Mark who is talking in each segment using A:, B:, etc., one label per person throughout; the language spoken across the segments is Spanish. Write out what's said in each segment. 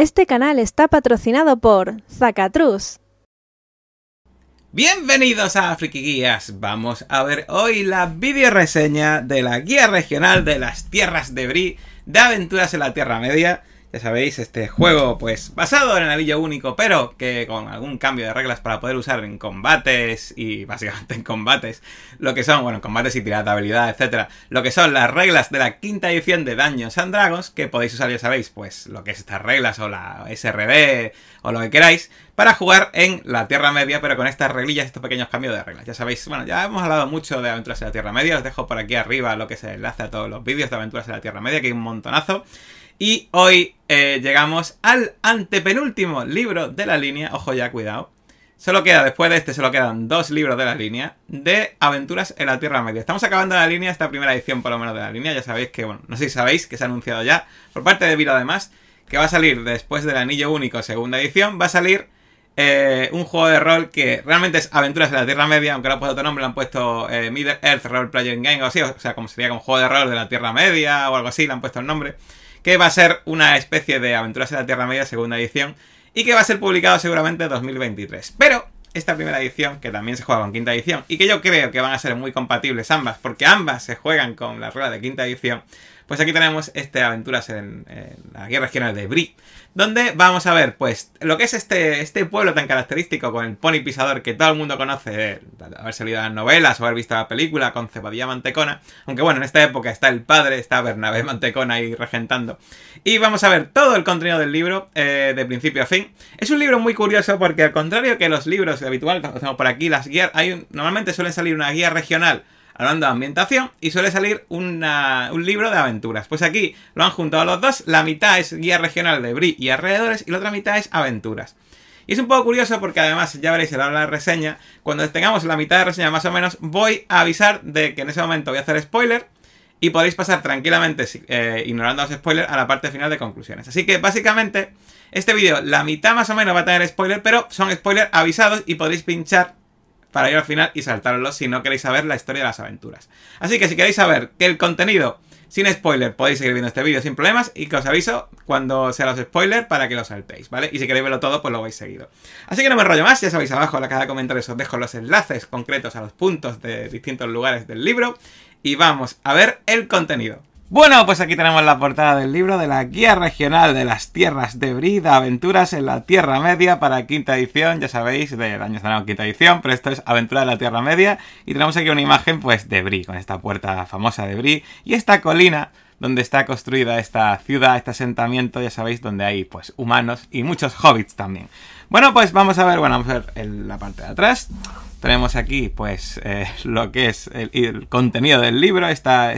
A: Este canal está patrocinado por Zacatrus. Bienvenidos a Friki Guías. Vamos a ver hoy la video reseña de la guía regional de las tierras de Bri de Aventuras en la Tierra Media ya sabéis, este juego pues basado en el anillo único, pero que con algún cambio de reglas para poder usar en combates y básicamente en combates, lo que son, bueno, combates y tirada habilidad, etcétera, lo que son las reglas de la quinta edición de Daños and Dragons, que podéis usar, ya sabéis, pues lo que es estas reglas o la SRD o lo que queráis, para jugar en la Tierra Media, pero con estas reglillas, estos pequeños cambios de reglas. Ya sabéis, bueno, ya hemos hablado mucho de Aventuras en la Tierra Media, os dejo por aquí arriba lo que se enlace a todos los vídeos de Aventuras en la Tierra Media, que hay un montonazo. Y hoy eh, llegamos al antepenúltimo libro de la línea. Ojo ya, cuidado. Solo queda, después de este, solo quedan dos libros de la línea de Aventuras en la Tierra Media. Estamos acabando la línea, esta primera edición por lo menos de la línea. Ya sabéis que, bueno, no sé si sabéis que se ha anunciado ya por parte de Vila además, que va a salir después del Anillo Único, segunda edición, va a salir eh, un juego de rol que realmente es Aventuras en la Tierra Media, aunque no han puesto otro nombre, lo han puesto eh, Middle Earth Role Playing Game o así, o sea, como sería como juego de rol de la Tierra Media o algo así, le han puesto el nombre que va a ser una especie de Aventuras en la Tierra Media segunda edición y que va a ser publicado seguramente en 2023. Pero esta primera edición, que también se juega con quinta edición y que yo creo que van a ser muy compatibles ambas, porque ambas se juegan con la rueda de quinta edición, pues aquí tenemos este Aventuras en, la Guerra Regional de Bri, donde vamos a ver, pues, lo que es este, este pueblo tan característico con el pony pisador que todo el mundo conoce haber salido las novelas o haber visto la película con Cebadilla Mantecona, aunque bueno, en esta época está el padre, está Bernabé Mantecona ahí regentando. Y vamos a ver todo el contenido del libro, eh, de principio a fin. Es un libro muy curioso porque al contrario que los libros habituales que hacemos por aquí, las guías, hay normalmente suelen salir una guía regional hablando de ambientación y suele salir un libro de aventuras. Pues aquí lo han juntado los dos, la mitad es guía regional de Bri y alrededores y la otra mitad es aventuras. Y es un poco curioso porque además, ya veréis, en hora de la reseña, cuando tengamos la mitad de reseña más o menos, voy a avisar de que en ese momento voy a hacer spoiler y podéis pasar tranquilamente, eh, ignorando los spoilers, a la parte final de conclusiones. Así que básicamente, este vídeo, la mitad más o menos va a tener spoiler, pero son spoilers avisados y podéis pinchar para ir al final y saltarlos si no queréis saber la historia de las aventuras. Así que si queréis saber que el contenido sin spoiler podéis seguir viendo este vídeo sin problemas y que os aviso cuando sea los spoilers para que lo saltéis, ¿vale? Y si queréis verlo todo, pues lo vais seguido. Así que no me rollo más, ya sabéis abajo en la caja de comentarios os dejo los enlaces concretos a los puntos de distintos lugares del libro y vamos a ver el contenido. Bueno, pues aquí tenemos la portada del libro de la Guía Regional de las Tierras de Brida, Aventuras en la Tierra Media para quinta edición, ya sabéis, del año de la quinta edición, pero esto es Aventura de la Tierra Media y tenemos aquí una imagen pues de Bri, con esta puerta famosa de Bri y esta colina donde está construida esta ciudad, este asentamiento, ya sabéis, donde hay pues humanos y muchos hobbits también. Bueno, pues vamos a ver, bueno, vamos a ver la parte de atrás. Tenemos aquí, pues, eh, lo que es el, contenido del libro, esta,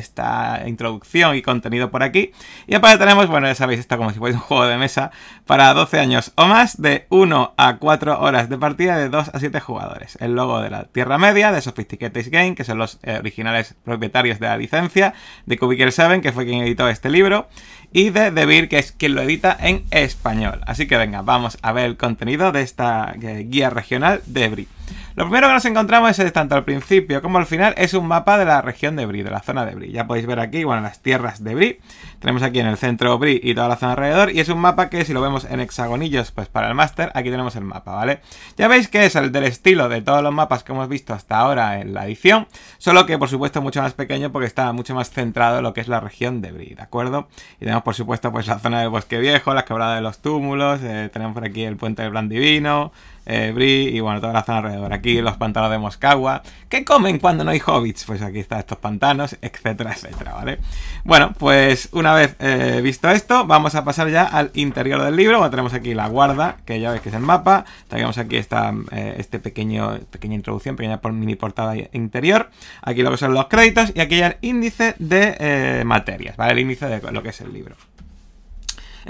A: introducción y contenido por aquí. Y aparte tenemos, bueno, ya sabéis, está como si fuese un juego de mesa para 12 años o más, de 1 a 4 horas de partida de 2 a 7 jugadores. El logo de la Tierra Media, de Sophisticated Game, que son los eh, originales propietarios de la licencia, de Cubicle 7, que fue quien editó este libro y de Debir, que es quien lo edita en español. Así que venga, vamos a ver el contenido de esta eh, guía regional de Brie. Lo primero que nos encontramos es tanto al principio como al final es un mapa de la región de Bri, de la zona de Bri. Ya podéis ver aquí, bueno, las tierras de Bri. Tenemos aquí en el centro Bri y toda la zona alrededor. Y es un mapa que si lo vemos en hexagonillos, pues para el máster, aquí tenemos el mapa, ¿vale? Ya veis que es el del estilo de todos los mapas que hemos visto hasta ahora en la edición. Solo que por supuesto mucho más pequeño porque está mucho más centrado en lo que es la región de Bri, ¿de acuerdo? Y tenemos por supuesto pues la zona del bosque viejo, las quebrada de los túmulos, eh, tenemos por aquí el puente del plan divino, eh, y bueno, toda la zona alrededor. Aquí los pantanos de Moscagua. ¿Qué comen cuando no hay hobbits? Pues aquí están estos pantanos, etcétera, etcétera, ¿vale? Bueno, pues una vez eh, visto esto, vamos a pasar ya al interior del libro. tenemos aquí la guarda, que ya veis que es el mapa. Tenemos aquí esta eh, este pequeño, pequeña introducción, pequeña mini portada interior. Aquí lo que son los créditos y aquí ya el índice de eh, materias, ¿vale? El índice de lo que es el libro.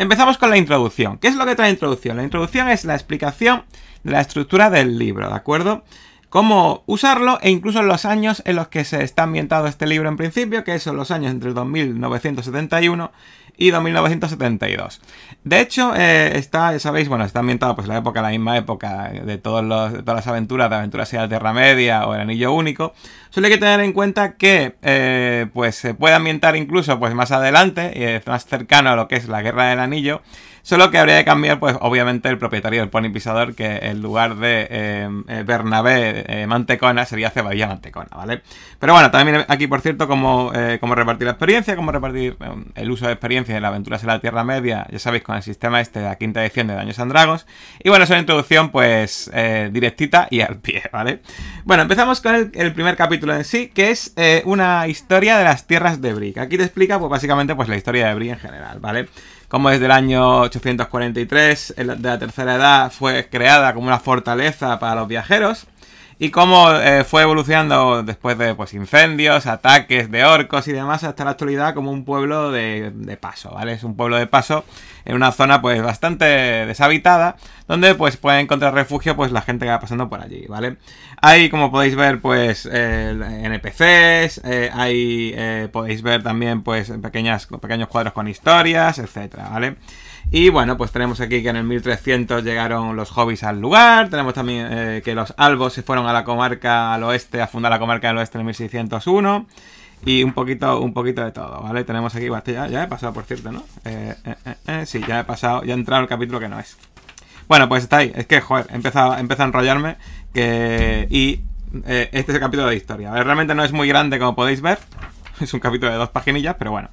A: Empezamos con la introducción. ¿Qué es lo que trae la introducción? La introducción es la explicación de la estructura del libro, ¿de acuerdo? Cómo usarlo e incluso los años en los que se está ambientado este libro en principio, que son los años entre el 2971 y 2972. De hecho, eh, está, sabéis, bueno, está ambientado pues la época, la misma época de, todos todas las aventuras, de aventuras sea Tierra Media o el Anillo Único. Solo hay que tener en cuenta que eh, pues se puede ambientar incluso pues más adelante, es eh, más cercano a lo que es la Guerra del Anillo, Solo que habría de cambiar, pues, obviamente, el propietario del Pony Pisador, que en lugar de eh, eh, Bernabé eh, Mantecona sería Cebadilla Mantecona, ¿vale? Pero bueno, también aquí, por cierto, cómo como repartir la experiencia, cómo repartir el uso de experiencia en la aventura en la Tierra Media, ya sabéis, con el sistema este de la quinta edición de Daños and Dragos. Y bueno, es una introducción, pues, directita y al pie, ¿vale? Bueno, empezamos con el, primer capítulo en sí, que es una historia de las tierras de Brick. Aquí te explica, pues, básicamente, pues, la historia de Brick en general, ¿vale? como desde el año 843 de la tercera edad fue creada como una fortaleza para los viajeros y cómo eh, fue evolucionando después de pues, incendios, ataques de orcos y demás hasta la actualidad como un pueblo de, paso, ¿vale? Es un pueblo de paso en una zona pues bastante deshabitada donde pues puede encontrar refugio pues la gente que va pasando por allí, ¿vale? Hay como podéis ver pues eh, NPCs, eh, podéis ver también pues pequeñas, pequeños cuadros con historias, etcétera, ¿vale? Y bueno, pues tenemos aquí que en el 1300 llegaron los hobbies al lugar. Tenemos también eh, que los albos se fueron a la comarca al oeste, a fundar la comarca del oeste en el 1601. Y un poquito, un poquito de todo, ¿vale? Tenemos aquí, ya, he pasado, por cierto, ¿no? Eh, eh, sí, ya he pasado, ya he entrado el capítulo que no es. Bueno, pues está ahí. Es que, joder, he empezado, a enrollarme. Que, y este es el capítulo de historia. Realmente no es muy grande, como podéis ver. Es un capítulo de dos paginillas, pero bueno.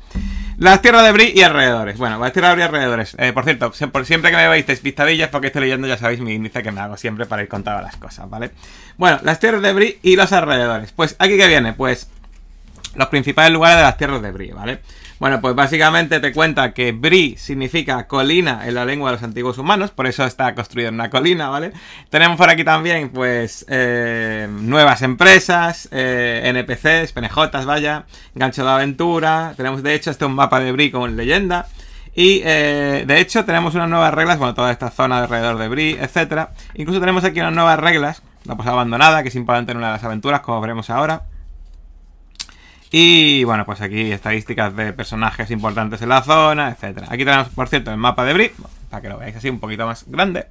A: Las tierras de Bri y alrededores. Bueno, las tierras de Bri y alrededores. Eh, por cierto, siempre que me veis pistadillas porque estoy leyendo, ya sabéis mi índice que me hago siempre para ir contando las cosas, ¿vale? Bueno, las tierras de Bri y los alrededores. Pues aquí que viene, pues los principales lugares de las tierras de Bri, ¿vale? Bueno, pues básicamente te cuenta que Bri significa colina en la lengua de los antiguos humanos, por eso está construido en una colina, ¿vale? Tenemos por aquí también, pues, eh, nuevas empresas, eh, NPCs, penejotas, vaya, gancho de aventura. Tenemos, de hecho, este un mapa de Bri con leyenda. Y eh, de hecho tenemos unas nuevas reglas, bueno, toda esta zona alrededor de Bri, etcétera. Incluso tenemos aquí unas nuevas reglas, la posada pues abandonada, que es importante en una de las aventuras, como veremos ahora. Y bueno, pues aquí estadísticas de personajes importantes en la zona, etcétera. Aquí tenemos, por cierto, el mapa de Bri, para que lo veáis así un poquito más grande.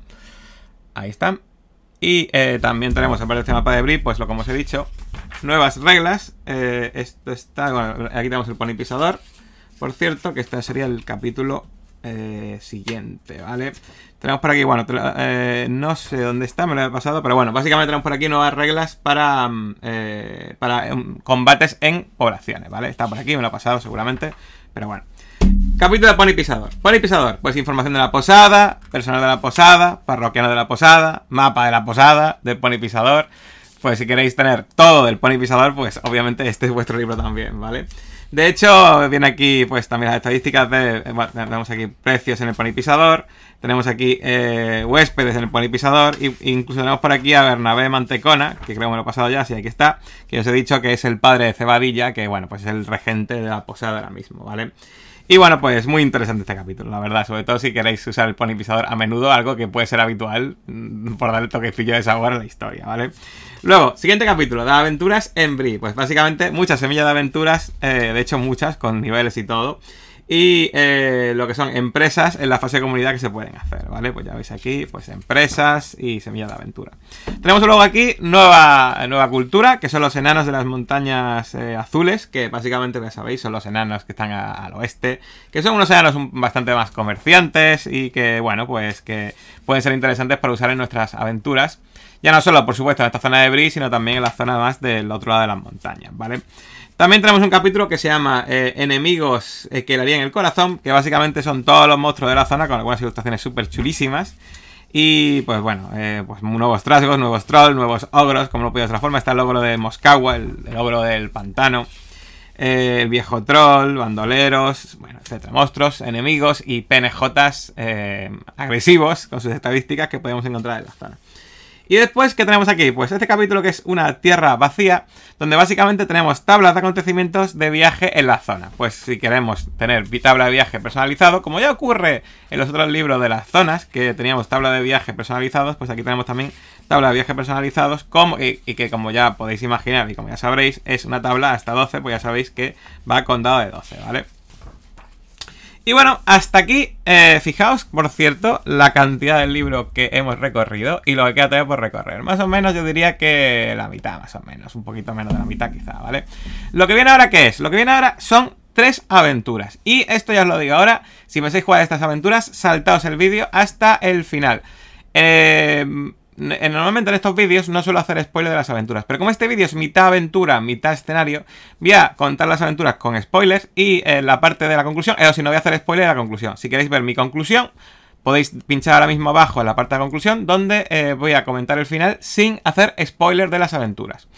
A: Ahí están. Y eh, también tenemos, aparte de este mapa de Bri, pues lo como os he dicho, nuevas reglas. Eh, esto está, bueno, aquí tenemos el ponipisador, por cierto, que este sería el capítulo eh, siguiente, ¿vale? Tenemos por aquí, bueno, eh, no sé dónde está, me lo he pasado, pero bueno, básicamente tenemos por aquí nuevas reglas para, mm, eh, para em, combates en oraciones, ¿vale? Está por aquí, me lo he pasado seguramente, pero bueno. Capítulo de Pony Pisador. Pony Pisador, pues información de la posada, personal de la posada, parroquiano de la posada, mapa de la posada, de Pony Pisador. Pues si queréis tener todo del Pony Pisador, pues obviamente este es vuestro libro también, ¿vale? vale de hecho, viene aquí pues también las estadísticas de... Eh, tenemos aquí precios en el ponipisador, tenemos aquí eh, huéspedes en el ponipisador e incluso tenemos por aquí a Bernabé Mantecona, que creo que me lo he pasado ya, si sí, aquí está, que os he dicho que es el padre de Cebadilla, que bueno, pues es el regente de la posada ahora mismo, ¿vale? Y bueno, pues muy interesante este capítulo, la verdad, sobre todo si queréis usar el ponipisador a menudo, algo que puede ser habitual mm, por darle toquecillo de sabor a la historia, ¿vale? Luego, siguiente capítulo, de aventuras en Bri. Pues básicamente muchas semillas de aventuras, eh, de hecho muchas, con niveles y todo. Y eh, lo que son empresas en la fase de comunidad que se pueden hacer, ¿vale? Pues ya veis aquí, pues empresas y semillas de aventura. Tenemos luego aquí nueva, nueva cultura, que son los enanos de las montañas eh, azules, que básicamente ya sabéis, son los enanos que están al oeste, que son unos enanos bastante más comerciantes y que, bueno, pues que pueden ser interesantes para usar en nuestras aventuras. Ya no solo, por supuesto, en esta zona de Bris, sino también en la zona más del otro lado de las montañas, ¿vale? También tenemos un capítulo que se llama eh, Enemigos eh, que le harían el corazón, que básicamente son todos los monstruos de la zona con algunas ilustraciones súper chulísimas. Y pues bueno, eh, pues nuevos trasgos, nuevos trolls, nuevos ogros, como lo podía de otra forma. Está el ogro de Moscagua, el, ogro del pantano, eh, el viejo troll, bandoleros, bueno, etcétera. Monstruos, enemigos y pnj agresivos con sus estadísticas que podemos encontrar en la zona. Y después, ¿qué tenemos aquí? Pues este capítulo que es una tierra vacía, donde básicamente tenemos tablas de acontecimientos de viaje en la zona. Pues si queremos tener tabla de viaje personalizado, como ya ocurre en los otros libros de las zonas, que teníamos tabla de viaje personalizados, pues aquí tenemos también tabla de viaje personalizados, como, y, que como ya podéis imaginar y como ya sabréis, es una tabla hasta 12, pues ya sabéis que va con de 12, ¿vale? Y bueno, hasta aquí, eh, fijaos, por cierto, la cantidad del libro que hemos recorrido y lo que queda todavía por recorrer. Más o menos yo diría que la mitad, más o menos, un poquito menos de la mitad quizá, ¿vale? Lo que viene ahora, ¿qué es? Lo que viene ahora son tres aventuras. Y esto ya os lo digo ahora, si me pensáis jugar a estas aventuras, saltaos el vídeo hasta el final. Eh normalmente en estos vídeos no suelo hacer spoiler de las aventuras, pero como este vídeo es mitad aventura, mitad escenario, voy a contar las aventuras con spoilers y en eh, la parte de la conclusión, o si no voy a hacer spoiler de la conclusión. Si queréis ver mi conclusión, podéis pinchar ahora mismo abajo en la parte de conclusión, donde eh, voy a comentar el final sin hacer spoiler de las aventuras.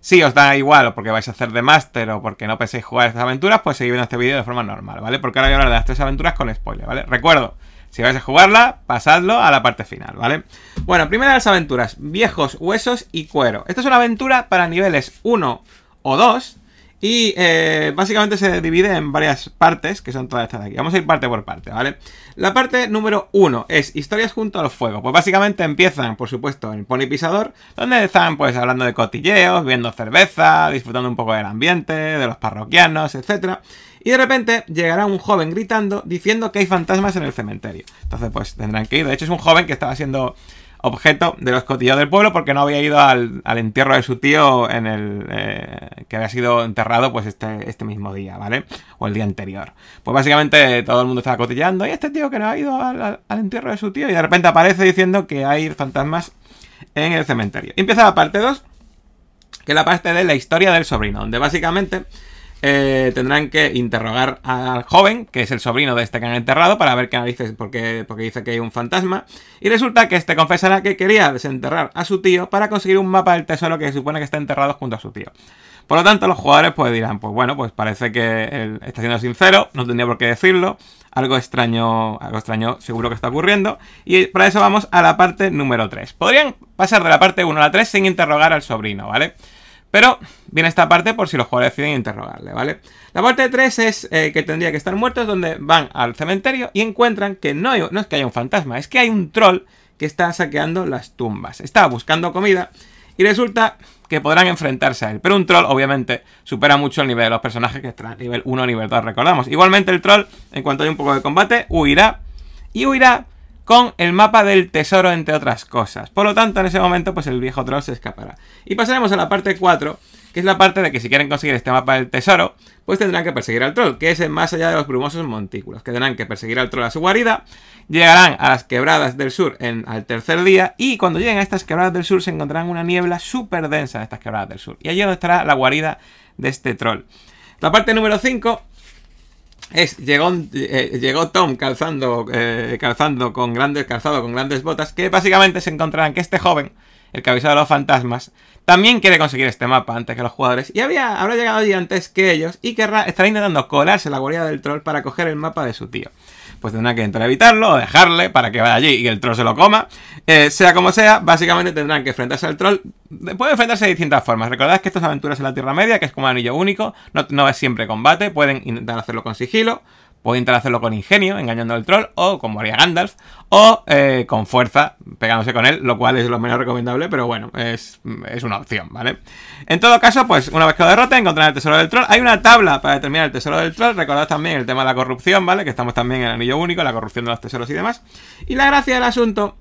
A: Si os da igual, o porque vais a hacer de Master o porque no penséis jugar estas aventuras, pues seguid viendo este vídeo de forma normal, ¿vale? Porque ahora voy a hablar de las tres aventuras con spoiler, ¿vale? Recuerdo, si vais a jugarla, pasadlo a la parte final, ¿vale? Bueno, primera de las aventuras, viejos, huesos y cuero. Esta es una aventura para niveles 1 o 2, y eh, básicamente se divide en varias partes, que son todas estas de aquí. Vamos a ir parte por parte, ¿vale? La parte número uno es historias junto a los fuegos. Pues básicamente empiezan, por supuesto, en el Pony donde están pues hablando de cotilleos, viendo cerveza, disfrutando un poco del ambiente, de los parroquianos, etc. Y de repente llegará un joven gritando diciendo que hay fantasmas en el cementerio. Entonces pues tendrán que ir. De hecho es un joven que estaba siendo objeto de los cotillos del pueblo porque no había ido al, al entierro de su tío en el eh, que había sido enterrado pues este, este mismo día, ¿vale? O el día anterior. Pues básicamente todo el mundo estaba cotillando y este tío que no ha ido al, entierro de su tío y de repente aparece diciendo que hay fantasmas en el cementerio. empieza la parte 2, que es la parte de la historia del sobrino, donde básicamente eh, tendrán que interrogar al joven, que es el sobrino de este que han enterrado, para ver qué narices, porque, porque dice que hay un fantasma. Y resulta que este confesará que quería desenterrar a su tío para conseguir un mapa del tesoro que supone que está enterrado junto a su tío. Por lo tanto, los jugadores pues dirán, pues bueno, pues parece que él está siendo sincero, no tendría por qué decirlo, algo extraño, algo extraño seguro que está ocurriendo. Y para eso vamos a la parte número 3. Podrían pasar de la parte 1 a la 3 sin interrogar al sobrino, ¿vale? vale pero viene esta parte por si los jugadores deciden interrogarle, ¿vale? La parte 3 es eh, que tendría que estar muertos, donde van al cementerio y encuentran que no, es que haya un fantasma, es que hay un troll que está saqueando las tumbas. Está buscando comida y resulta que podrán enfrentarse a él. Pero un troll, obviamente, supera mucho el nivel de los personajes que están nivel 1 nivel 2, recordamos. Igualmente el troll, en cuanto hay un poco de combate, huirá y huirá con el mapa del tesoro, entre otras cosas. Por lo tanto, en ese momento, pues el viejo troll se escapará. Y pasaremos a la parte 4, que es la parte de que si quieren conseguir este mapa del tesoro, pues tendrán que perseguir al troll, que es el más allá de los brumosos montículos, que tendrán que perseguir al troll a su guarida, llegarán a las quebradas del sur en, al tercer día, y cuando lleguen a estas quebradas del sur se encontrarán una niebla súper densa en estas quebradas del sur, y allí donde estará la guarida de este troll. La parte número 5 es llegó, eh, Tom eh, calzando, con grandes, calzado con grandes botas, que básicamente se encontrarán que este joven, el cabezado de los fantasmas, también quiere conseguir este mapa antes que los jugadores, y había, habrá llegado allí antes que ellos, y querrá, estará intentando colarse la guarida del troll para coger el mapa de su tío pues tendrán que a evitarlo o dejarle para que vaya allí y el troll se lo coma. Eh, sea como sea, básicamente tendrán que enfrentarse al troll. Pueden enfrentarse de distintas formas. Recordad que estas aventuras en la Tierra Media, que es como anillo único, no, no es siempre combate, pueden intentar hacerlo con sigilo Puede intentar hacerlo con ingenio, engañando al troll, o con haría Gandalf, o eh, con fuerza, pegándose con él, lo cual es lo menos recomendable, pero bueno, es, es, una opción, ¿vale? En todo caso, pues una vez que lo derroten, encontrarán el tesoro del troll. Hay una tabla para determinar el tesoro del troll. Recordad también el tema de la corrupción, ¿vale? Que estamos también en el anillo único, la corrupción de los tesoros y demás. Y la gracia del asunto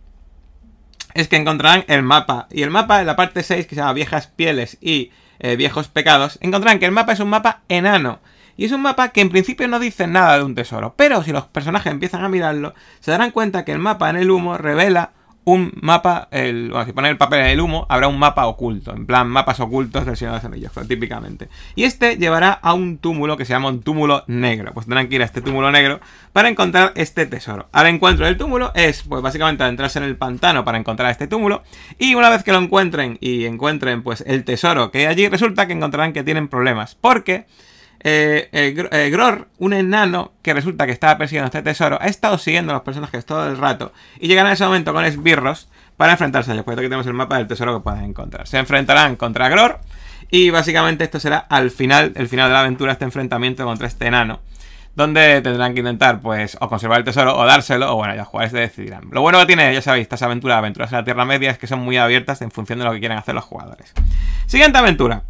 A: es que encontrarán el mapa. Y el mapa en la parte 6, que se llama Viejas Pieles y eh, Viejos Pecados, encontrarán que el mapa es un mapa enano. Y es un mapa que en principio no dice nada de un tesoro, pero si los personajes empiezan a mirarlo, se darán cuenta que el mapa en el humo revela un mapa, bueno, si ponen el papel en el humo, habrá un mapa oculto, en plan mapas ocultos del Señor de los Anillos, típicamente. Y este llevará a un túmulo que se llama un túmulo negro. Pues tendrán que ir a este túmulo negro para encontrar este tesoro. Al encuentro del túmulo es, pues básicamente, adentrarse en el pantano para encontrar este túmulo. Y una vez que lo encuentren y encuentren, pues, el tesoro que hay allí, resulta que encontrarán que tienen problemas. Porque eh, eh, eh, Gror, un enano que resulta que estaba persiguiendo este tesoro, ha estado siguiendo a los personajes todo el rato y llegan a ese momento con esbirros para enfrentarse a ellos. Puesto que tenemos el mapa del tesoro que pueden encontrar. Se enfrentarán contra Gror y básicamente esto será al final, el final de la aventura, este enfrentamiento contra este enano donde tendrán que intentar, pues, o conservar el tesoro o dárselo, o bueno, ya jugadores decidirán. Lo bueno que tiene, ya sabéis, estas aventuras, aventuras en la Tierra Media, es que son muy abiertas en función de lo que quieran hacer los jugadores. Siguiente aventura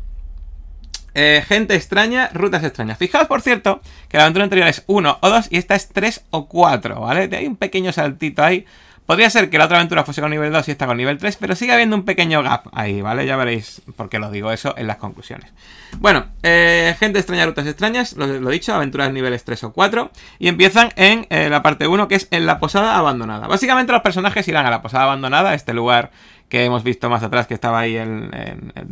A: eh, gente extraña, rutas extrañas. Fijaos, por cierto, que la aventura anterior es 1 o 2 y esta es 3 o 4, ¿vale? De ahí un pequeño saltito ahí Podría ser que la otra aventura fuese con nivel 2 y esta con nivel 3, pero sigue habiendo un pequeño gap ahí, ¿vale? Ya veréis por qué lo digo eso en las conclusiones. Bueno, eh, gente extraña, rutas extrañas, lo, he dicho, aventuras niveles 3 o 4. Y empiezan en eh, la parte 1, que es en la posada abandonada. Básicamente los personajes irán a la posada abandonada, este lugar que hemos visto más atrás que estaba ahí en,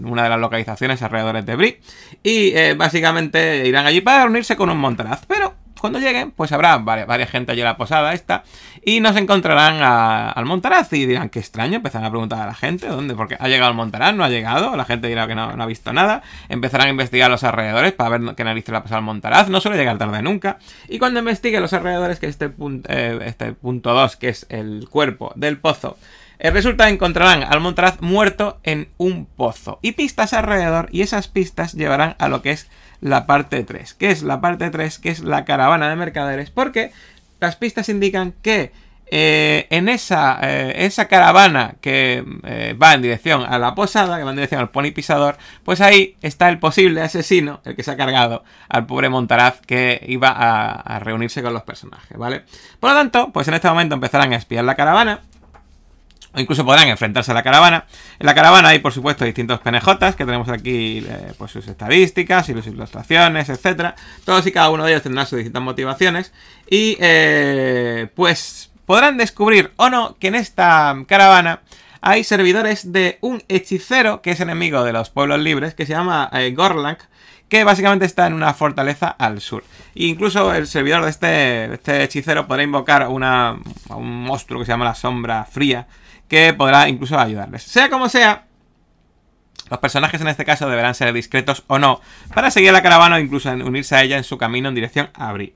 A: una de las localizaciones alrededor de Bri Y eh, básicamente irán allí para reunirse con un montaraz, pero cuando lleguen, pues habrá varias, gente allí en la posada esta y nos encontrarán al Montaraz y dirán, qué extraño, empezarán a preguntar a la gente, ¿dónde? Porque ha llegado al Montaraz, no ha llegado, la gente dirá que no, ha visto nada, empezarán a investigar los alrededores para ver qué narices le ha pasado al Montaraz, no suele llegar tarde nunca, y cuando investiguen los alrededores, que este, punto, eh, este punto 2, que es el cuerpo del pozo, eh, resulta encontrarán al Montaraz muerto en un pozo y pistas alrededor y esas pistas llevarán a lo que es la parte 3. que es la parte 3? Que es la caravana de mercaderes. Porque las pistas indican que eh, en esa, eh, esa, caravana que eh, va en dirección a la posada, que va en dirección al pony pisador, pues ahí está el posible asesino, el que se ha cargado al pobre Montaraz que iba a, a reunirse con los personajes, ¿vale? Por lo tanto, pues en este momento empezarán a espiar la caravana incluso podrán enfrentarse a la caravana. En la caravana hay, por supuesto, distintos PNJs, que tenemos aquí eh, pues sus estadísticas y sus ilustraciones, etc. Todos y cada uno de ellos tendrán sus distintas motivaciones. Y eh, pues podrán descubrir o no que en esta caravana hay servidores de un hechicero que es enemigo de los pueblos libres, que se llama eh, Gorlank, que básicamente está en una fortaleza al sur. incluso el servidor de este, este hechicero podrá invocar una, a un monstruo que se llama la Sombra Fría, que podrá incluso ayudarles. Sea como sea, los personajes en este caso deberán ser discretos o no para seguir la caravana o incluso unirse a ella en su camino en dirección a Bri.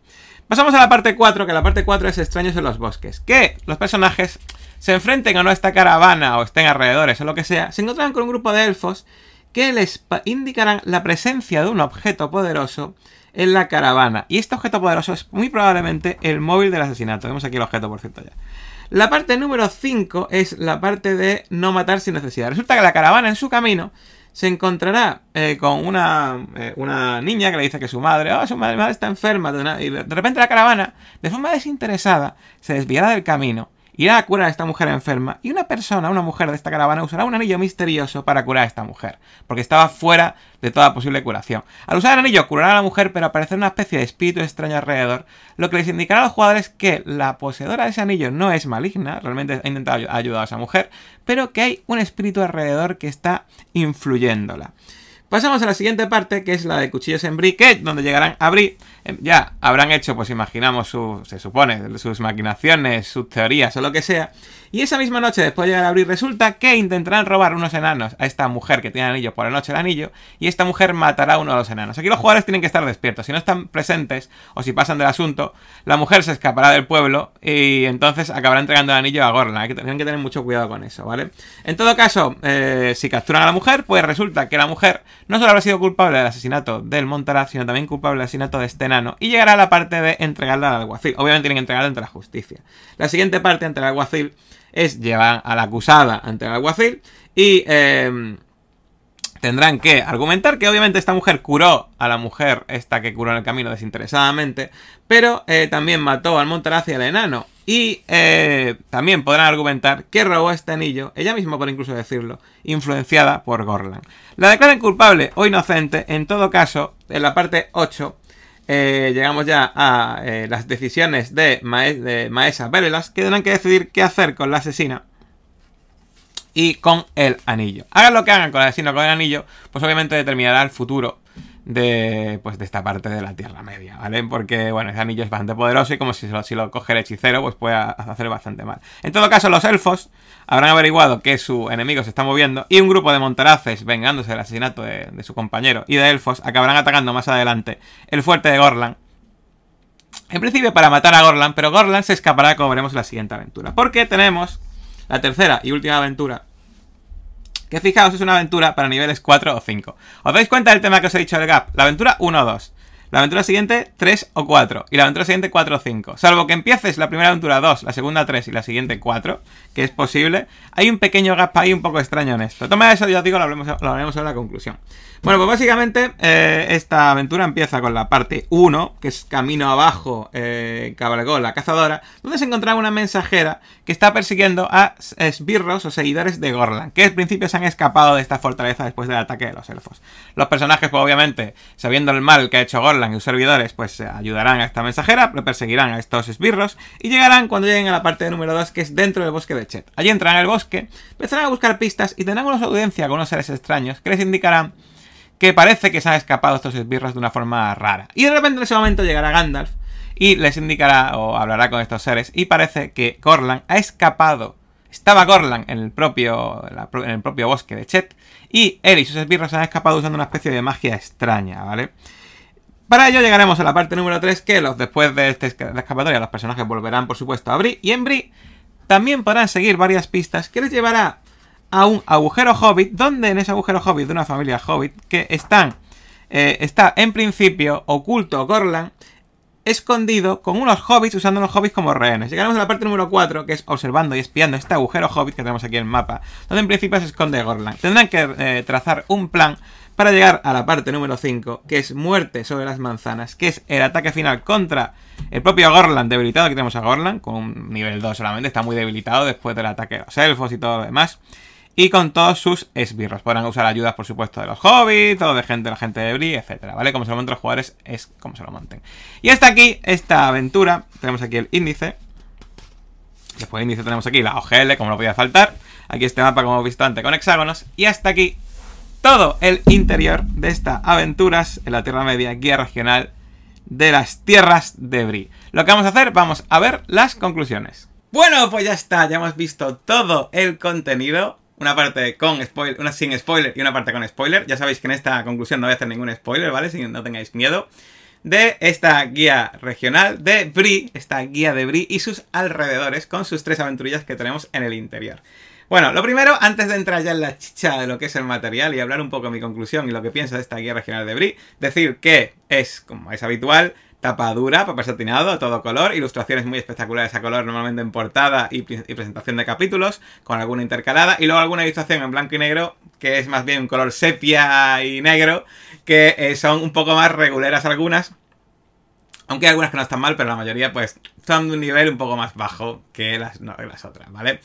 A: Pasamos a la parte 4, que la parte 4 es extraños en los bosques. Que los personajes se enfrenten o no a esta caravana o estén alrededores o lo que sea, se encuentran con un grupo de elfos que les indicarán la presencia de un objeto poderoso en la caravana. Y este objeto poderoso es muy probablemente el móvil del asesinato. Tenemos aquí el objeto, por cierto, ya. La parte número 5 es la parte de no matar sin necesidad. Resulta que la caravana en su camino se encontrará eh, con una, eh, una, niña que le dice que su madre, ah, su madre, madre está enferma, y de repente la caravana, de forma desinteresada, se desviará del camino irá a curar a esta mujer enferma y una persona, una mujer de esta caravana, usará un anillo misterioso para curar a esta mujer, porque estaba fuera de toda posible curación. Al usar el anillo curará a la mujer, pero aparecerá una especie de espíritu extraño alrededor, lo que les indicará a los jugadores que la poseedora de ese anillo no es maligna, realmente ha intentado ayudar a esa mujer, pero que hay un espíritu alrededor que está influyéndola. Pasamos a la siguiente parte, que es la de cuchillos en briquet, donde llegarán a abrir em, Ya habrán hecho, pues imaginamos, su, se supone, sus maquinaciones, sus teorías o lo que sea. Y esa misma noche, después de llegar a resulta que intentarán robar unos enanos a esta mujer que tiene anillo por la noche el anillo. Y esta mujer matará a uno de los enanos. Aquí los jugadores tienen que estar despiertos. Si no están presentes o si pasan del asunto, la mujer se escapará del pueblo y entonces acabará entregando el anillo a Gorla. Hay que, tienen que tener mucho cuidado con eso, ¿vale? En todo caso, eh, si capturan a la mujer, pues resulta que la mujer no solo habrá sido culpable del asesinato del Montaraz, sino también culpable del asesinato de este enano. Y llegará la parte de entregarla al alguacil. Obviamente tienen que entregarla ante la justicia. La siguiente parte ante el alguacil es llevar a la acusada ante el alguacil y... Em, tendrán que argumentar que obviamente esta mujer curó a la mujer esta que curó en el camino desinteresadamente, pero eh, también mató al Montaraz y al enano. Y eh, también podrán argumentar que robó este anillo, ella misma por incluso decirlo, influenciada por Gorland. La declaran culpable o inocente, en todo caso, en la parte 8, eh, llegamos ya a eh, las decisiones de, de Maesa que tendrán que decidir qué hacer con la asesina y con el anillo. Hagan lo que hagan con asesina o con el anillo, pues obviamente determinará el futuro de, pues, de esta parte de la Tierra Media, ¿vale? Porque, bueno, ese anillo es bastante poderoso y como si, lo, coge el hechicero, pues puede hacer bastante mal. En todo caso, los elfos habrán averiguado que su enemigo se está moviendo y un grupo de montaraces, vengándose del asesinato de, su compañero y de elfos, acabarán atacando más adelante el fuerte de Gorland. En principio para matar a Gorland, pero Gorland se escapará como veremos en la siguiente aventura. Porque tenemos la tercera y última aventura que fijaos, es una aventura para niveles 4 o 5. ¿Os dais cuenta del tema que os he dicho del gap? La aventura 1 o 2. La aventura siguiente, 3 o 4. Y la aventura siguiente, 4 o 5. Salvo que empieces la primera aventura 2, la segunda 3 y la siguiente 4, que es posible. Hay un pequeño gap ahí un poco extraño en esto. Toma eso, ya os digo, lo hablaremos, en la conclusión. Bueno, pues básicamente eh, esta aventura empieza con la parte 1, que es camino abajo, eh, cabalgó la cazadora, donde se encontraba una mensajera que está persiguiendo a eh, esbirros o seguidores de Gorlan, que al principio se han escapado de esta fortaleza después del ataque de los elfos. Los personajes, pues obviamente, sabiendo el mal que ha hecho Gorlan, y sus servidores pues eh, ayudarán a esta mensajera, perseguirán a estos esbirros y llegarán cuando lleguen a la parte número 2 que es dentro del bosque de Chet. Allí entrarán al bosque, empezarán a buscar pistas y tendrán una audiencia con unos seres extraños que les indicarán que parece que se han escapado estos esbirros de una forma rara. Y de repente en ese momento llegará Gandalf y les indicará o hablará con estos seres y parece que Corlan ha escapado. Estaba Gorlan en el, propio, en el propio bosque de Chet y él y sus esbirros han escapado usando una especie de magia extraña, ¿vale? Para ello llegaremos a la parte número 3, que los, después de esta escapatoria los personajes volverán, por supuesto, a Bri y en Bri también podrán seguir varias pistas que les llevará a un agujero hobbit, donde en ese agujero hobbit de una familia hobbit, que están, eh, está en principio oculto Gorlan, escondido con unos hobbits, usando los hobbits como rehenes. Llegaremos a la parte número 4, que es observando y espiando este agujero hobbit que tenemos aquí en el mapa, donde en principio se esconde Gorlan. Tendrán que eh, trazar un plan para llegar a la parte número 5, que es Muerte sobre las manzanas, que es el ataque final contra el propio Gorland debilitado. Aquí tenemos a Gorland con un nivel 2 solamente, está muy debilitado después del ataque de los elfos y todo lo demás. Y con todos sus esbirros. Podrán usar ayudas, por supuesto, de los hobbits, o de gente, la gente de Bree etcétera, ¿vale? Como se lo monten los jugadores, es como se lo monten. Y hasta aquí esta aventura. Tenemos aquí el índice. Después del índice tenemos aquí la OGL, como no podía faltar. Aquí este mapa, como hemos visto antes, con hexágonos. Y hasta aquí todo el interior de esta Aventuras en la Tierra Media, guía regional de las tierras de Bri. Lo que vamos a hacer, vamos a ver las conclusiones. Bueno, pues ya está, ya hemos visto todo el contenido. Una parte con spoiler, una sin spoiler y una parte con spoiler. Ya sabéis que en esta conclusión no voy a hacer ningún spoiler, ¿vale? Si no tengáis miedo. De esta guía regional de Bri, esta guía de Bri y sus alrededores con sus tres aventurillas que tenemos en el interior. Bueno, lo primero, antes de entrar ya en la chicha de lo que es el material y hablar un poco de mi conclusión y lo que pienso de esta guía regional de Brie, decir que es, como es habitual, tapa dura, papel satinado, todo color, ilustraciones muy espectaculares a color, normalmente en portada y, presentación de capítulos, con alguna intercalada, y luego alguna ilustración en blanco y negro, que es más bien un color sepia y negro, que eh, son un poco más regulares algunas, aunque hay algunas que no están mal, pero la mayoría pues son de un nivel un poco más bajo que las, las otras, ¿vale?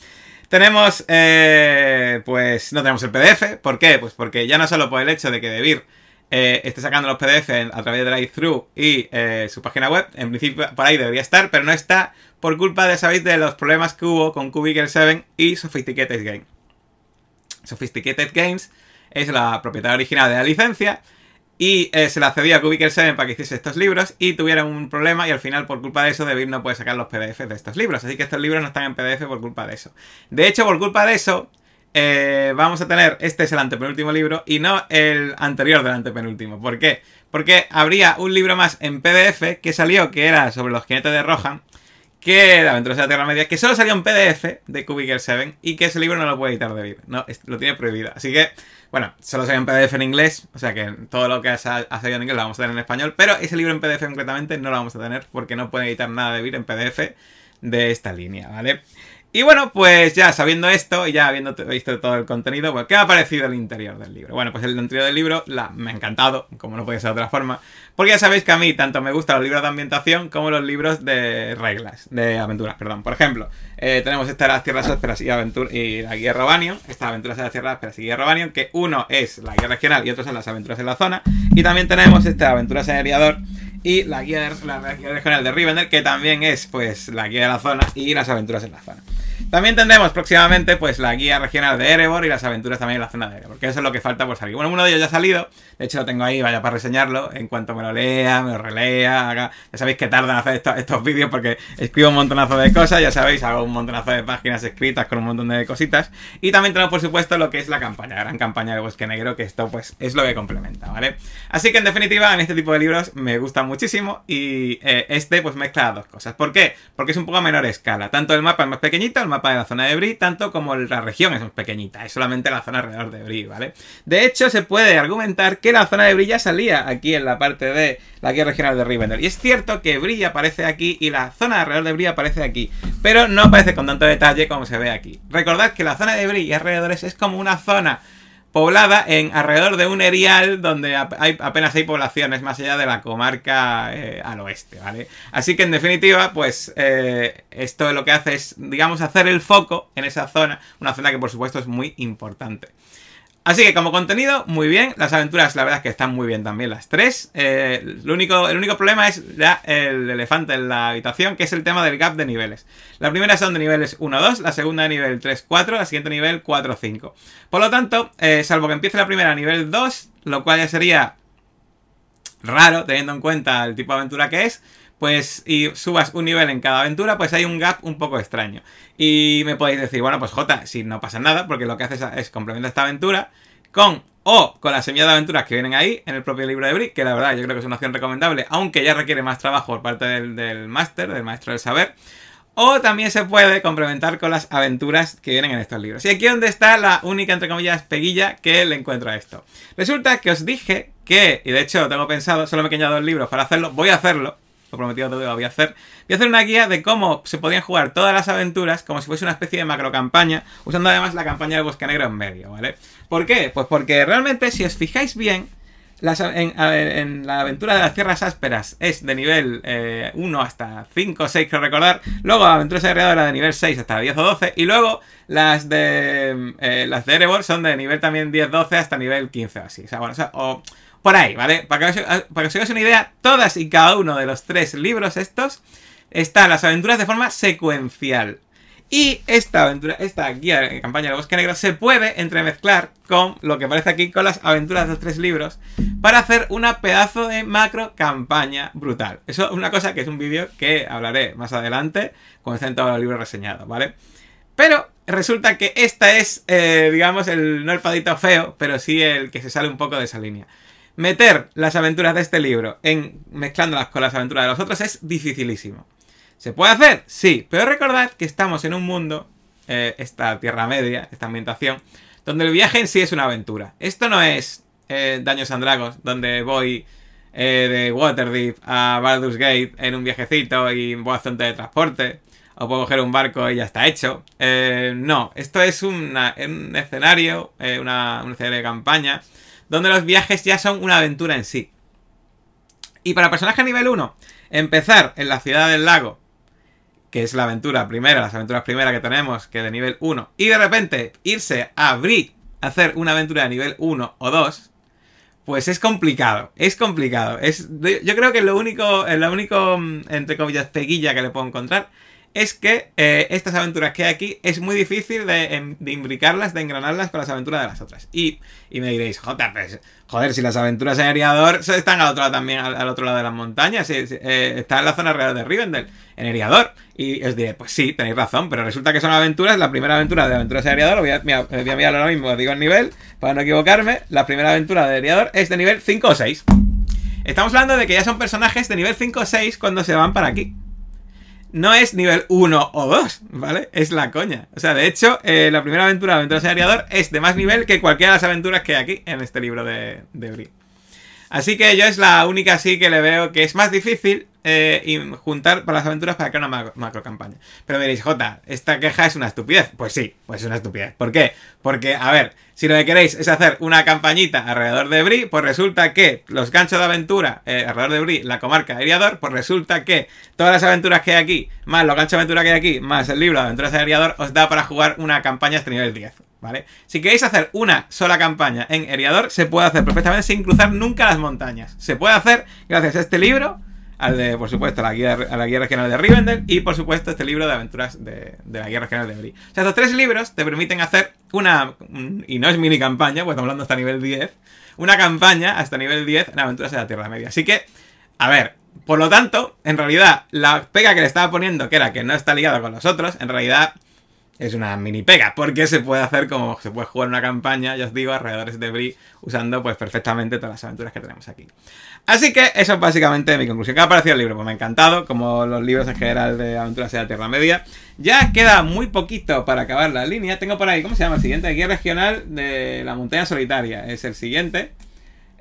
A: Tenemos, eh, pues no tenemos el PDF. ¿Por qué? Pues porque ya no solo por el hecho de que Devir eh, esté sacando los PDF a través de la y eh, su página web, en principio por ahí debería estar, pero no está por culpa, de, sabéis, de los problemas que hubo con Cubicle 7 y Sophisticated Games. Sophisticated Games es la propiedad original de la licencia y eh, se la cedía a Cubicle 7 para que hiciese estos libros y tuvieron un problema y al final por culpa de eso David no puede sacar los PDFs de estos libros. Así que estos libros no están en PDF por culpa de eso. De hecho, por culpa de eso, eh, vamos a tener, este es el antepenúltimo libro y no el anterior del antepenúltimo. ¿Por qué? Porque habría un libro más en PDF que salió, que era sobre los jinetes de Rohan, que era Aventuras de la Tierra Media, que solo salió en PDF de Cubicle 7 y que ese libro no lo puede editar David. No, lo tiene prohibido. Así que bueno, solo ve en PDF en inglés, o sea que todo lo que ha salido en inglés lo vamos a tener en español, pero ese libro en PDF concretamente no lo vamos a tener porque no puede editar nada de vir en PDF de esta línea, ¿vale? Y bueno, pues ya sabiendo esto y ya habiendo visto todo el contenido, pues, ¿qué ha parecido el interior del libro? Bueno, pues el interior del libro me ha encantado, como no puede ser de otra forma, porque ya sabéis que a mí tanto me gustan los libros de ambientación como los libros de reglas, de aventuras, perdón. Por ejemplo, eh, tenemos esta de las tierras ásperas y, aventura, y la guía Robanion, Esta aventuras de las tierras y guía Robanion, que uno es la guía regional y otro son las aventuras en la zona. Y también tenemos esta aventuras en el y la guía, la, guía regional de Rivendell, que también es pues la guía de la zona y las aventuras en la zona. También tendremos próximamente pues la guía regional de Erebor y las aventuras también en la zona de Erebor, que eso es lo que falta por salir. Bueno, uno de ellos ya ha salido, de hecho lo tengo ahí, vaya para reseñarlo, en cuanto me lo lea, me lo relea, ya sabéis que tardan en hacer estos vídeos porque escribo un montonazo de cosas, ya sabéis, hago un montonazo de páginas escritas con un montón de cositas. Y también tenemos por supuesto lo que es la campaña, la gran campaña de Bosque Negro, que esto pues es lo que complementa, ¿vale? Así que en definitiva, en este tipo de libros me gusta muchísimo y eh, este pues mezcla las dos cosas. ¿Por qué? Porque es un poco a menor escala, tanto el mapa es más pequeñito, el mapa de la zona de Brie, tanto como la región es pequeñita, es solamente la zona alrededor de Brie, ¿vale? De hecho, se puede argumentar que la zona de Brie ya salía aquí en la parte de la guía regional de Rivendell. Y es cierto que Brie aparece aquí y la zona alrededor de Brie aparece aquí, pero no aparece con tanto detalle como se ve aquí. Recordad que la zona de Brie y alrededores es como una zona poblada en alrededor de un erial donde hay, apenas hay poblaciones más allá de la comarca eh, al oeste, Así que en definitiva, pues eh, esto lo que hace es, digamos, hacer el foco en esa zona, una zona que por supuesto es muy importante. Así que como contenido, muy bien. Las aventuras, la verdad es que están muy bien también las tres. Eh, único, el único problema es ya el elefante en la habitación, que es el tema del gap de niveles. La primera son de niveles 1-2, la segunda de nivel 3-4, la siguiente nivel 4-5. Por lo tanto, eh, salvo que empiece la primera a nivel 2, lo cual ya sería raro teniendo en cuenta el tipo de aventura que es, pues y subas un nivel en cada aventura, pues hay un gap un poco extraño. Y me podéis decir, bueno, pues J, si no pasa nada, porque lo que haces es complementar esta aventura con o con las semillas de aventuras que vienen ahí en el propio libro de Brick, que la verdad yo creo que es una opción recomendable, aunque ya requiere más trabajo por parte del, máster, del maestro del saber. O también se puede complementar con las aventuras que vienen en estos libros. Y aquí es donde está la única, entre comillas, peguilla que le encuentro a esto. Resulta que os dije que, y de hecho tengo pensado, solo me he quedado dos libros para hacerlo, voy a hacerlo, prometido de lo voy a hacer. Voy a hacer una guía de cómo se podían jugar todas las aventuras como si fuese una especie de macro campaña, usando además la campaña del Bosque Negro en medio, ¿vale? ¿Por qué? Pues porque realmente, si os fijáis bien, en, la aventura de las tierras ásperas es de nivel 1 eh, hasta 5 o 6, creo recordar. Luego la aventura de era de nivel 6 hasta 10 o 12. Y luego las de eh, las de Erebor son de nivel también 10-12 hasta nivel 15 o así. O sea, bueno, o, sea, o por ahí, ¿vale? Para que, os, hagáis una idea, todas y cada uno de los tres libros estos están las aventuras de forma secuencial. Y esta aventura, esta guía de campaña del bosque negro se puede entremezclar con lo que aparece aquí con las aventuras de los tres libros para hacer una pedazo de macro campaña brutal. Eso es una cosa que es un vídeo que hablaré más adelante cuando estén todos los libros reseñados, ¿vale? Pero resulta que esta es, eh, digamos, el, no el padito feo, pero sí el que se sale un poco de esa línea. Meter las aventuras de este libro en mezclándolas con las aventuras de los otros es dificilísimo. ¿Se puede hacer? Sí, pero recordad que estamos en un mundo, eh, esta Tierra Media, esta ambientación, donde el viaje en sí es una aventura. Esto no es eh, Daños and Dragons, donde voy eh, de Waterdeep a Baldur's Gate en un viajecito y voy a hacer un teletransporte o puedo coger un barco y ya está hecho. no, esto es un escenario, una, un de campaña donde los viajes ya son una aventura en sí. Y para personaje nivel 1, empezar en la ciudad del lago, que es la aventura primera, las aventuras primeras que tenemos, que de nivel 1, y de repente irse a Brick, hacer una aventura de nivel 1 o 2, pues es complicado, es complicado. Es, yo creo que lo único, lo único, mm, entre comillas, peguilla que le puedo encontrar es que eh, estas aventuras que hay aquí es muy difícil em, de, imbricarlas, de engranarlas con las aventuras de las otras. Y, me diréis, joder pues, joder, si las aventuras en Eriador están al otro lado también, al, otro lado de las montañas, si, eh, está en la zona real de Rivendell, en Eriador. Y os diré, pues sí, tenéis razón, pero resulta que son aventuras, la primera aventura de Aventuras en Eriador, voy a, eh, voy a mirar ahora mismo, digo el nivel, para no equivocarme, la primera aventura de Eriador es de nivel 5 o 6. Estamos hablando de que ya son personajes de nivel 5 o 6 cuando se van para aquí no es nivel 1 o 2, ¿vale? Es la coña. O sea, de hecho, eh, la primera aventura de Aventuras es de más nivel que cualquiera de las aventuras que hay aquí en este libro de, de Así que yo es la única así que le veo que es más difícil, eh, y juntar para las aventuras para crear una macro, campaña. Pero diréis, Jota, esta queja es una estupidez. Pues sí, pues es una estupidez. ¿Por qué? Porque, a ver, si lo que queréis es hacer una campañita alrededor de Bri, pues resulta que los ganchos de aventura eh, alrededor de Bri, la comarca de Eriador, pues resulta que todas las aventuras que hay aquí, más los ganchos de aventura que hay aquí, más el libro de aventuras de Eriador, os da para jugar una campaña hasta nivel 10. ¿Vale? Si queréis hacer una sola campaña en Eriador, se puede hacer perfectamente sin cruzar nunca las montañas. Se puede hacer gracias a este libro al de, por supuesto, a la guerra a la regional de Rivendell y, por supuesto, este libro de aventuras de, la guerra General de Brie. O sea, estos tres libros te permiten hacer una, mm, y no es mini campaña, pues estamos hablando hasta nivel 10, una campaña hasta nivel 10 en aventuras de la Tierra Media. Así que, a ver, por lo tanto, en realidad, la pega que le estaba poniendo, que era que no está ligado con los otros, en realidad es una mini pega, porque se puede hacer como se puede jugar una campaña, ya os digo, alrededor de Bri, usando pues perfectamente todas las aventuras que tenemos aquí. Así que eso es básicamente mi conclusión. ¿Qué ha parecido el libro? Pues me ha encantado, como los libros en general de aventuras de la Tierra Media. Ya queda muy poquito para acabar la línea. Tengo por ahí, ¿cómo se llama? El siguiente, guía regional de la montaña solitaria. Es el siguiente.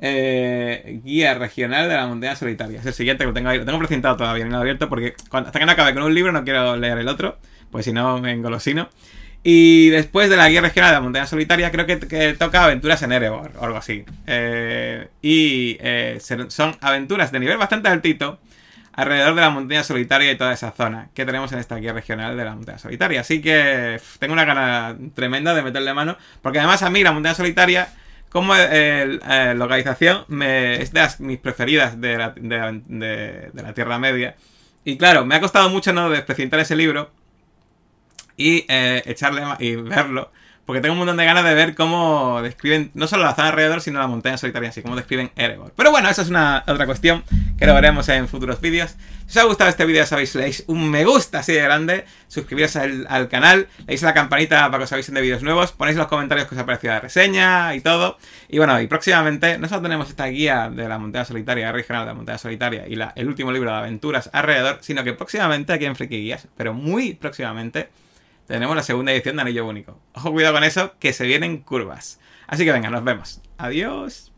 A: Eh, guía regional de la montaña solitaria. Es el siguiente que tengo ahí. Lo tengo presentado todavía, no lo abierto porque hasta que no acabe con un libro no quiero leer el otro pues si no me engolosino. Y después de la guía regional de la montaña solitaria, creo que, toca aventuras en Erebor o algo así. Eh, y eh, son aventuras de nivel bastante altito alrededor de la montaña solitaria y toda esa zona que tenemos en esta guía regional de la montaña solitaria. Así que tengo una gana tremenda de meterle mano, porque además a mí la montaña solitaria como eh, localización me, es de mis preferidas de la, Tierra Media. Y claro, me ha costado mucho no presentar ese libro y eh, echarle y verlo. Porque tengo un montón de ganas de ver cómo describen no solo la zona alrededor, sino la montaña solitaria, así como describen Erebor. Pero bueno, esa es una otra cuestión que lo veremos en futuros vídeos. Si os ha gustado este vídeo, sabéis, leéis un me gusta así de grande, suscribiros al, canal, leéis la campanita para que os avisen de vídeos nuevos, ponéis los comentarios que os ha parecido la reseña y todo. Y bueno, y próximamente no solo tenemos esta guía de la montaña solitaria, el regional de la montaña solitaria y el último libro de aventuras alrededor, sino que próximamente aquí en Friki Guías, pero muy próximamente tenemos la segunda edición de Anillo Único. Ojo, cuidado con eso, que se vienen curvas. Así que venga, nos vemos. Adiós.